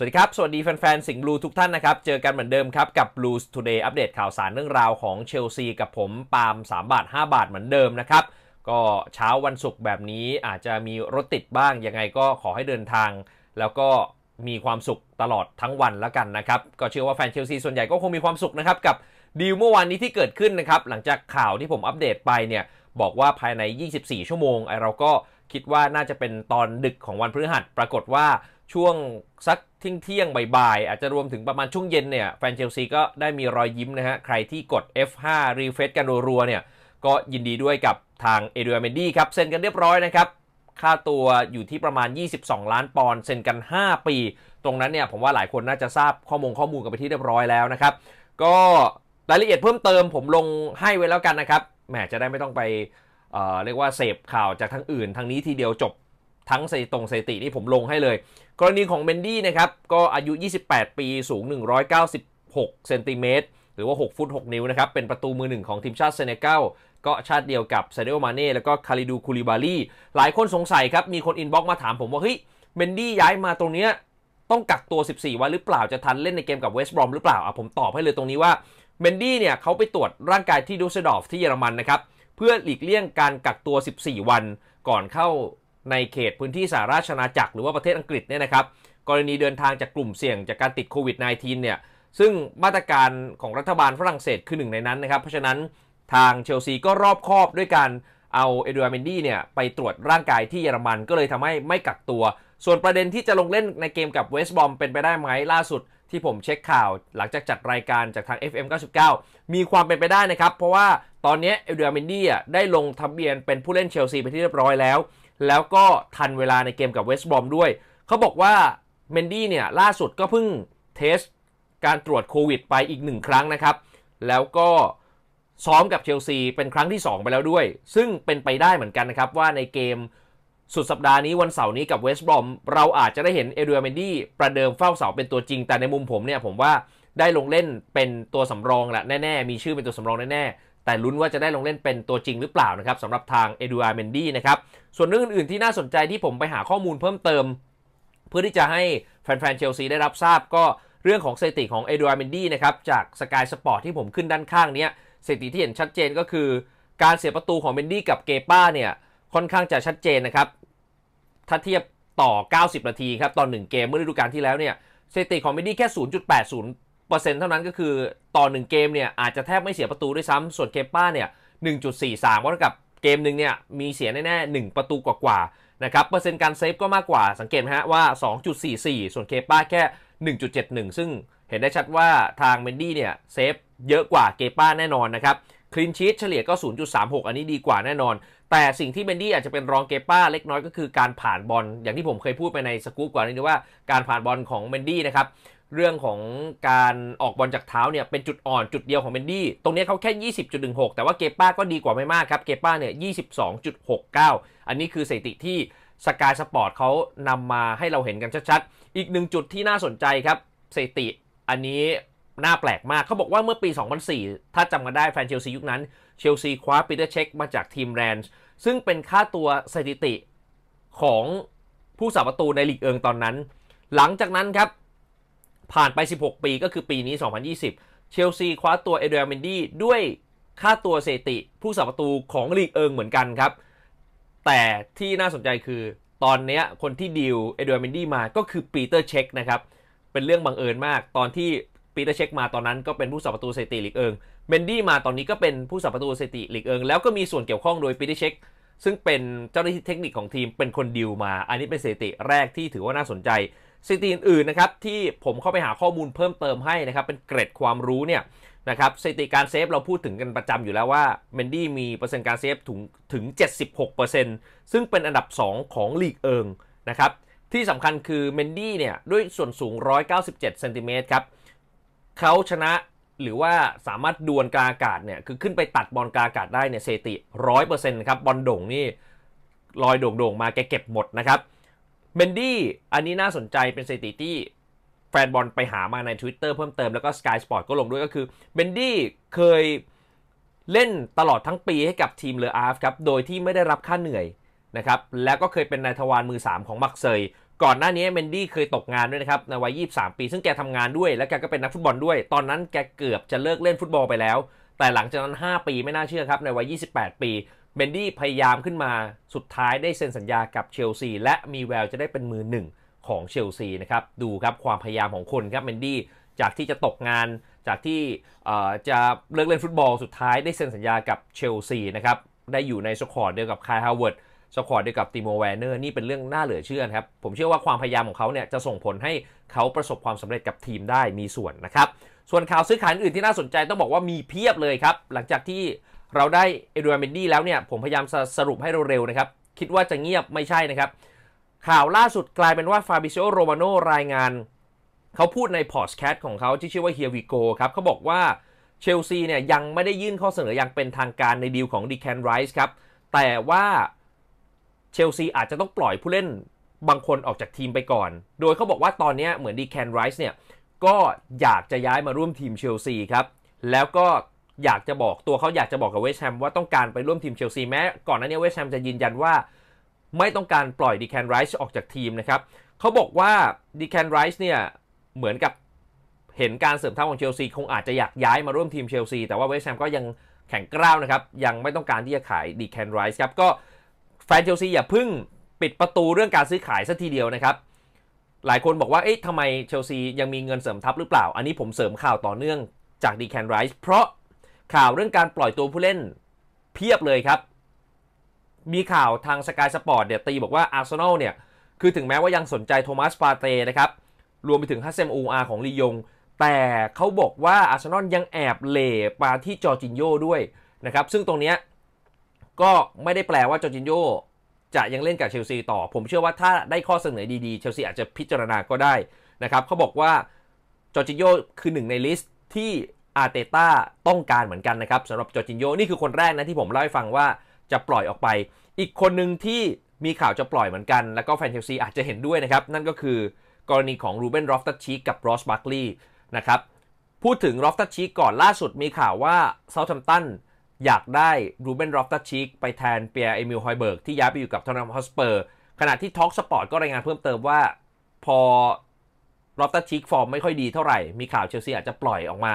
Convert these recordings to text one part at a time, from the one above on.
สวัสดีครับ สวัสดีแฟนๆสิงห์บลูทุกท่านนะครับ เจอกันเหมือนเดิมครับ กับ b ลูส์ท o เดย์อัปเดตข่าวสารเรื่องราวของเชลซีกับผม ปาล์ม3 บาท 5 บาทเหมือนเดิมนะครับ ก็เช้าวันศุกร์แบบนี้อาจจะมีรถติดบ้าง ยังไงก็ขอให้เดินทาง แล้วก็มีความสุขตลอดทั้งวันแล้วกันนะครับ ก็เชื่อว่าแฟนเชลซีส่วนใหญ่ก็คงมีความสุขนะครับกับดีลเมื่อวานนี้ที่เกิดขึ้นนะครับหลังจากข่าวที่ผมอัปเดตไปเนี่ย บอกว่าภายใน 24 ชั่วโมงไอเราก็คิดว่าน่าจะเป็นตอนดึกของวันพฤหัสปรากฏว่าช่วงสักทิ้งเที่ยงบ่ายๆ อาจจะรวมถึงประมาณช่วงเย็นเนี่ย แฟนเชลซีก็ได้มีรอยยิ้มนะฮะใครที่กด F5 รีเฟซกันรัวๆเนี่ยก็ยินดีด้วยกับทางเอเดรียเมนดี้ครับ เซ็นกันเรียบร้อยนะครับ ค่าตัวอยู่ที่ประมาณ 22 ล้านปอนด์เซ็นกัน 5 ปี ตรงนั้นเนี่ย ผมว่าหลายคนน่าจะทราบข้อมูลข้อมูลกันไปที่เรียบร้อยแล้วนะครับก็รายละเอียดเพิ่มเติมผมลงให้ไว้แล้วกันนะครับแหมจะได้ไม่ต้องไปเเรียกว่าเสพข่าวจากทางอื่นทางนี้ทีเดียวจบทั้งสถิตรงสถิตินี่ผมลงให้เลย กรณีของเมนดี้นะครับ ก็อายุ 28 ปีสูง 196 เซนติเมตร หรือว่า 6 ฟุต 6 นิ้วนะครับ เป็นประตูมือหนึ่งของทีมชาติเซเนกัลก็ชาติเดียวกับเซเดโอมาเน่แล้วก็คาริดูคูลิบาลีหลายคนสงสัยครับ มีคนอินบ็อกมาถามผมว่า เฮ้ยเมนดี้ย้ายมาตรงเนี้ยต้องกักตัว 14 วันหรือเปล่าจะทันเล่นในเกมกับเวสต์บรอมหรือเปล่าอ่ะผมตอบให้เลยตรงนี้ว่าเมนดี้เนี่ยเขาไปตรวจร่างกายที่ดูซดอฟที่เยอรมันนะครับเพื่อหลีกเลี่ยงการกักตัว 14 วันก่อนเข้าในเขตพื้นที่สาราชนาจักรหรือว่าประเทศอังกฤษเนี่ยนะครับกรณีเดินทางจากกลุ่มเสี่ยงจากการติดโควิด -19 เนี่ยซึ่งมาตรการของรัฐบาลฝรั่งเศสคือหนึ่งในนั้นนะครับ เพราะฉะนั้นทางเชลซีก็รอบคอบด้วยการเอาเอดวาร์เมนดี้เนี่ย ไปตรวจร่างกายที่เยอรมันก็เลยทำให้ไม่กักตัว ส่วนประเด็นที่จะลงเล่นในเกมกับเวสต์บอมเป็นไปได้ไหมล่าสุดที่ผมเช็คข่าวหลังจากจัดรายการจากทาง FM 99 มีความเป็นไปได้นะครับ เพราะว่าตอนนี้เอเดีรมินดี้ได้ลงทะเบียนเป็นผู้เล่นเชลซีไปที่เรียบร้อยแล้ว แล้วก็ทันเวลาในเกมกับเวสต์บอมด้วย เขาบอกว่าเมนดี้เนี่ยล่าสุดก็เพิ่งเทสการตรวจโควิดไปอีกหนึ่งครั้งนะครับ แล้วก็ซ้อมกับเชลซีเป็นครั้งที่ 2 ไปแล้วด้วย ซึ่งเป็นไปได้เหมือนกันนะครับว่าในเกมสุดสัปดาห์นี้วันเสาร์นี้กับเวสต์บรอมเราอาจจะได้เห็นเอเดรียเมนดี้ประเดิมเฝ้าเสาเป็นตัวจริง แต่ในมุมผมเนี่ยผมว่าได้ลงเล่นเป็นตัวสำรองแหละแน่ๆ มีชื่อเป็นตัวสำรองแน่ๆ แต่ลุ้นว่าจะได้ลงเล่นเป็นตัวจริงหรือเปล่านะครับสำหรับทางเอเดรียเมนดี้นะครับส่วนเรื่องอื่นๆที่น่าสนใจที่ผมไปหาข้อมูลเพิ่มเติม เพื่อที่จะให้แฟนๆเชลซีได้รับทราบก็เรื่องของสถิติของเอเดรียเมนดี้นะครับจากสกายสปอร์ตที่ผมขึ้นด้านข้างเนี้ยสถิติที่เห็นชัดเจนก็คือการเสียประตูของเมนดี้กับเกป้าเนี่ยค่อนข้างจะชัดเจนนะครับ ถ้าเทียบต่อ 90นาทีครับตอน1เกม เมื่อฤดูกาลที่แล้วเนี่ยสถิติของเมดี้แค่ 0.80%เปอร์์เเซ็นตท่านั้นก็คือ ต่อ1เกมเนี่ย อาจจะแทบไม่เสียประตูด้วยซ้ำส่วนเคป้าเนี่ย 1.43เพราะกับเกมหนึ่งเนี่ย มีเสียแน่ ๆ 1 ประตูกว่าๆนะครับ เปอร์เซ็นต์การเซฟก็มากกว่า สังเกตฮะว่า 2.44 ส่วนเคป้าแค่ 1.71 ซึ่งเห็นได้ชัดว่าทางเมนดี้เนี่ยเซฟเยอะกว่าเกป้าแน่นอนนะครับคลินชีตเฉลี่ยก็ 0.36 อันนี้ดีกว่าแน่นอน แต่สิ่งที่เบนดี้อาจจะเป็นรองเกป้าเล็กน้อยก็คือการผ่านบอล อย่างที่ผมเคยพูดไปในสกู๊ปก่อนนี้ว่าการผ่านบอลของเบนดี้นะครับ เรื่องของการออกบอลจากเท้าเนี่ยเป็นจุดอ่อนจุดเดียวของเบนดี้ ตรงนี้เขาแค่ 20.16 แต่ว่าเกป้าก็ดีกว่าไม่มากครับ เกป้าเนี่ย 22.69 อันนี้คือสถิติที่สกายสปอร์ตเขานำมาให้เราเห็นกันชัดๆ อีกหนึ่งจุดที่น่าสนใจครับสถิติอันนี้น่าแปลกมาก เขาบอกว่าเมื่อปี 2004 ถ้าจำกันได้ แฟนเชลซียุคนั้น เชลซีคว้าปีเตอร์เช็คมาจากทีมแรนซ์ซึ่งเป็นค่าตัวสถิติของผู้สาประตูในลีกเอิงตอนนั้น หลังจากนั้นครับ ผ่านไป 16 ปีก็คือปีนี้ 2020เชลซีคว้าตัวเอเดรียเมนดี้ด้วยค่าตัวสถิติผู้สาประตูของลีกเอิงเหมือนกันครับ แต่ที่น่าสนใจคือตอนนี้คนที่ดีลเอเดรียเมนดี้มา ก็คือปีเตอร์เช็คนะครับ เป็นเรื่องบังเอิญมากตอนที่ปีเตอร์เช็คมาตอนนั้นก็เป็นผู้สับประตูสถิติลีกเอิงเบนดี้มาตอนนี้ก็เป็นผู้สับประตูสถิติลีกเอิง แล้วก็มีส่วนเกี่ยวข้องโดยปีเตอร์เช็ค ซึ่งเป็นเจ้าหน้าที่เทคนิคของทีม เป็นคนดิวมา อันนี้เป็นสถิติแรกที่ถือว่าน่าสนใจสถิติอื่นๆนะครับ ที่ผมเข้าไปหาข้อมูลเพิ่มเติมให้นะครับ เป็นเกร็ดความรู้เนี่ยนะครับสถิติการเซฟเราพูดถึงกันประจำอยู่แล้วว่าเมนดี้มีเปอร์เซ็นต์การเซฟถึงถึง76%ซึ่งเป็นอันดับ 2 ของลีกเอิงนะครับที่สำคัญคือเมนดี้เนี่ยด้วยส่วนสูง197เซนติเมตรครับเขาชนะหรือว่าสามารถดวลกาอากาศเนี่ย คือขึ้นไปตัดบอลกาอากาศได้เนี่ยเซติร้อยเปอร์เซ็นต์ครับบอลโด่งนี่ลอยโด่งๆ มาแกเก็บหมดนะครับเบนดี้อันนี้น่าสนใจเป็นสถิติที่แฟนบอลไปหามาใน Twitter เพิ่มเติมแล้วก็ Sky Sport ก็ลงด้วยก็คือเบนดี้เคยเล่นตลอดทั้งปีให้กับทีมเลออาร์ฟครับ โดยที่ไม่ได้รับค่าเหนื่อยนะครับแล้วก็เคยเป็นนายทวารมือ3ของมักเซยก่อนหน้านี้เมนดี้เคยตกงานด้วยนะครับ ในวัย 23 ปี ซึ่งแกทำงานด้วยและแกก็เป็นนักฟุตบอลด้วย ตอนนั้นแกเกือบจะเลิกเล่นฟุตบอลไปแล้ว แต่หลังจากนั้น 5 ปีไม่น่าเชื่อครับ ในวัย 28 ปีเมนดี้พยายามขึ้นมาสุดท้ายได้เซ็นสัญญากับเชลซี และมีแววจะได้เป็นมือหนึ่งของเชลซีนะครับ ดูครับความพยายามของคนครับเมนดี้ จากที่จะตกงาน จากที่จะเลิกเล่นฟุตบอล สุดท้ายได้เซ็นสัญญากับเชลซีนะครับ ได้อยู่ในสกอร์เดียวกับคายฮาวเวิร์ดสควอตเดียวกับติโมแวนเนอร์นี่เป็นเรื่องน่าเหลือเชื่อครับ ผมเชื่อว่าความพยายามของเขาเนี่ยจะส่งผลให้เขาประสบความสำเร็จกับทีมได้มีส่วนนะครับ ส่วนข่าวซื้อขายอื่นที่น่าสนใจต้องบอกว่ามีเพียบเลยครับ หลังจากที่เราได้เอดูอาร์เมนดี้แล้วเนี่ย ผมพยายามสรุปให้เร็วๆนะครับ คิดว่าจะเงียบไม่ใช่นะครับ ข่าวล่าสุดกลายเป็นว่าฟาบิโซโรมาโนรายงาน เขาพูดในพอดแคสต์ของเขาที่ชื่อว่าเฮียวิโกครับเขาบอกว่าเชลซีเนี่ยยังไม่ได้ยื่นข้อเสนออย่างเป็นทางการในดีลของดีแคนไรส์ครับแต่ว่าเชลซีอาจจะต้องปล่อยผู้เล่นบางคนออกจากทีมไปก่อน โดยเขาบอกว่าตอนนี้เหมือนดีแคนไรส์เนี่ยก็อยากจะย้ายมาร่วมทีมเชลซีครับ แล้วก็อยากจะบอกตัวเขาอยากจะบอกกับเวสแฮมว่าต้องการไปร่วมทีมเชลซีแม้ก่อนหน้านี้เวสแฮมจะยืนยันว่า ไม่ต้องการปล่อยดีแคนไรส์ออกจากทีมนะครับเขาบอกว่าดีแคนไรส์เนี่ยเหมือนกับเห็นการเสริมทัพของเชลซีคงอาจจะอยากย้ายมาร่วมทีมเชลซีแต่ว่าเวสแฮมก็ยังแข็งกร้าวนะครับยังไม่ต้องการที่จะขายดีแคนไรส์ครับก็แฟนเชลซีอย่าพึ่งปิดประตูเรื่องการซื้อขายสัทีเดียวนะครับ หลายคนบอกว่า เอ๊ะทำไมเชลซียังมีเงินเสริมทัพหรือเปล่า อันนี้ผมเสริมข่าวต่อเนื่องจากดีแคนไรส์เพราะข่าวเรื่องการปล่อยตัวผู้เล่นเพียบเลยครับ มีข่าวทางสกายสปอร์ตเดี่ยตีบอกว่าอาร์เซนอลเนี่ย คือถึงแม้ว่ายังสนใจโทมัสปาเต้นะครับ รวมไปถึงฮัสเซมอูอาของลียง แต่เขาบอกว่าอาร์เซนอลยังแอบเล่ปาที่จอร์จินโยด้วยนะครับ ซึ่งตรงเนี้ยก็ไม่ได้แปลว่าจอร์จินโยจะยังเล่นกับเชลซีต่อ ผมเชื่อว่าถ้าได้ข้อเสนอดีๆเชลซีอาจจะพิจารณาก็ได้นะครับเขาบอกว่าจอร์จินโยคือหนึ่งในลิสต์ที่อาร์เตต้าต้องการเหมือนกันนะครับสำหรับจอร์จินโยนี่คือคนแรกนะที่ผมเล่าให้ฟังว่าจะปล่อยออกไป อีกคนหนึ่งที่มีข่าวจะปล่อยเหมือนกันแล้วก็แฟนเชลซีอาจจะเห็นด้วยนะครับนั่นก็คือกรณีของรูเบน รอฟตัชชีกับรอสบัคลีย์นะครับพูดถึงรอฟตัชชีก่อนล่าสุดมีข่าวว่าเซาท์แฮมป์ตันอยากได้รูเบน รอฟตัชชิกไปแทนเปียร์ เอมิลฮอยเบิร์กที่ย้ายไปอยู่กับทอร์นาฮอสเปอร์ขณะที่ท็อกสปอร์ตก็รายงานเพิ่มเติมว่า พอรอฟตัชชิกฟอร์มไม่ค่อยดีเท่าไหร่มีข่าวเชลซีอาจจะปล่อยออกมา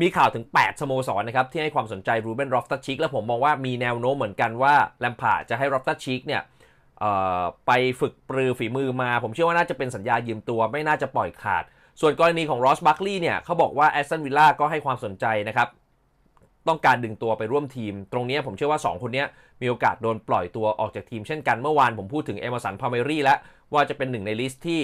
มีข่าวถึง 8 สโมสรนะครับ ที่ให้ความสนใจรูเบน รอฟตัชชิกและผมมองว่ามีแนวโน้มเหมือนกันว่าแลมพาจะให้รอฟตัชชิกเนี่ยไปฝึกปรือฝีมือมา ผมเชื่อว่าน่าจะเป็นสัญญายืมตัวไม่น่าจะปล่อยขาด ส่วนกรณีของรอสบัคลีย์เนี่ยเขาบอกว่าแอสตันวิลล่าก็ให้ความสนใจนะครับต้องการดึงตัวไปร่วมทีม ตรงนี้ผมเชื่อว่า 2 คนนี้มีโอกาสโดนปล่อยตัวออกจากทีม เช่นกันเมื่อวานผมพูดถึงเอมอร์สันพาเมรี่แล้วว่าจะเป็นหนึ่งในลิสต์ที่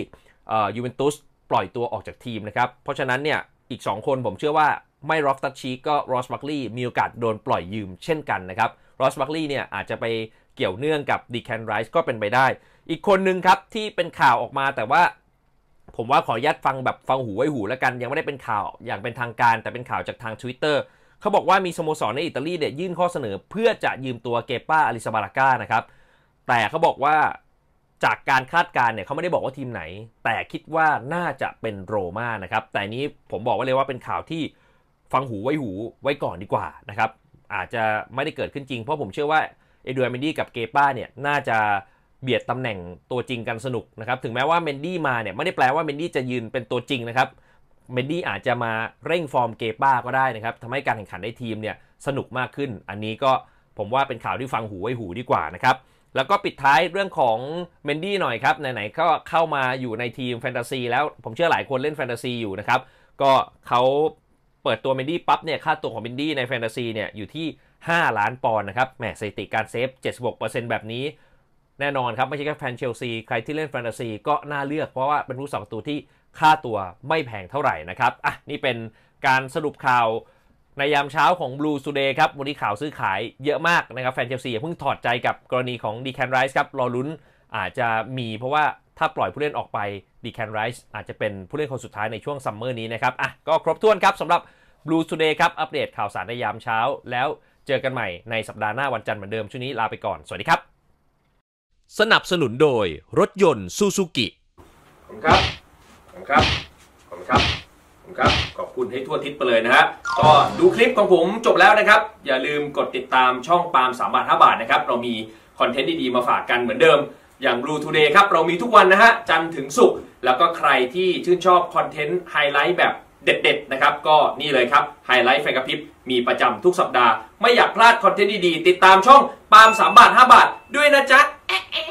ยูเวนตุสปล่อยตัวออกจากทีมนะครับเพราะฉะนั้นเนี่ยอีก 2 คนผมเชื่อว่าไม่รอฟตัชชีก็รอสบักลี่มีโอกาสโดนปล่อยยืมเช่นกันนะครับรอสบักลี่เนี่ยอาจจะไปเกี่ยวเนื่องกับดีแคนไรส์ก็เป็นไปได้ อีกคนนึงครับที่เป็นข่าวออกมาแต่ว่าผมว่าขออนุญาตฟังแบบฟังหูไว้หูแล้วกัน ยังไม่ได้เป็นข่าวอย่างเป็นทางการ แต่เป็นข่าวจากทาง Twitter เขาบอกว่ามีสโมสรในอิตาลีเนี่ยยื่นข้อเสนอ เพื่อจะยืมตัวเกป้าอลิซาบาราก้านะครับแต่เขาบอกว่าจากการคาดการณ์เนี่ยเขาไม่ได้บอกว่าทีมไหน แต่คิดว่าน่าจะเป็นโรม่านะครับ แต่นี้ผมบอกไว้เลยว่าเป็นข่าวที่ฟังหูไว้หูไว้ก่อนดีกว่านะครับ อาจจะไม่ได้เกิดขึ้นจริงเพราะผมเชื่อว่า เอเดรนเมนดี้กับเกป้าเนี่ยน่าจะเบียดตำแหน่งตัวจริงกันสนุกนะครับถึงแม้ว่าเมนดี้มาเนี่ยไม่ได้แปลว่าเมนดี้จะยืนเป็นตัวจริงนะครับเมดดี้อาจจะมาเร่งฟอร์มเกป้าก็ได้นะครับทำให้การแข่งขันในทีมเนี่ยสนุกมากขึ้น อันนี้ก็ผมว่าเป็นข่าวที่ฟังหูไว้หูดีกว่านะครับ แล้วก็ปิดท้ายเรื่องของเมนดี้หน่อยครับไหนๆก็เข้ามาอยู่ในทีมแฟนตาซีแล้วผมเชื่อหลายคนเล่นแฟนตาซีอยู่นะครับ ก็เขาเปิดตัวเมนดี้ปั๊บเนี่ยค่าตัวของเมนดี้ในแฟนตาซีเนี่ยอยู่ที่ 5 ล้านปอนด์นะครับแหมสถิติการเซฟ76%แบบนี้แน่นอนครับ ไม่ใช่แค่แฟนเชลซี ใครที่เล่นแฟนตาซีก็น่าเลือกเพราะว่า เป็นผู้สองตัวที่ค่าตัวไม่แพงเท่าไหร่นะครับ อ่ะ นี่เป็นการสรุปข่าวในยามเช้าของ Blue Today ครับ วันนี้ข่าวซื้อขายเยอะมากนะครับแฟนเชลซีเพิ่งถอดใจกับกรณีของดีแคนไรส์ครับ รอลุ้นอาจจะมีเพราะว่าถ้าปล่อยผู้เล่นออกไปดีแคนไรส์อาจจะเป็นผู้เล่นคนสุดท้ายในช่วงซัมเมอร์นี้นะครับอ่ะก็ครบถ้วนครับสำหรับ Blue Today ครับอัปเดตข่าวสารในยามเช้า แล้วเจอกันใหม่ในสัปดาห์หน้าวันจันทร์เหมือนเดิมช่วงนี้ลาไปก่อนสวัสดีครับสนับสนุนโดยรถยนต์ซูซูกิขอบคุณครับ ขอบคุณครับ ขอบคุณครับ ขอบคุณครับ ขอบคุณให้ทั่วทิศไปเลยนะฮะก็ดูคลิปของผมจบแล้วนะครับ อย่าลืมกดติดตามช่องปาล์มมบาทห้าบาทนะครับ เรามีคอนเทนต์ดี ๆ มาฝากกันเหมือนเดิม อย่าง Blue Today ครับ เรามีทุกวันนะฮะ จันทร์ถึงศุกร์ แล้วก็ใครที่ชื่นชอบคอนเทนต์ไฮไลท์แบบเด็ด ๆ นะครับ ก็นี่เลยครับ ไฮไลท์ไฟกระพริบมีประจำทุกสัปดาห์ ไม่อยากพลาดคอนเทนต์ดีๆติดตามช่องปาล์ม3บาท5 บาทด้วยนะจ๊ะ eh, eh.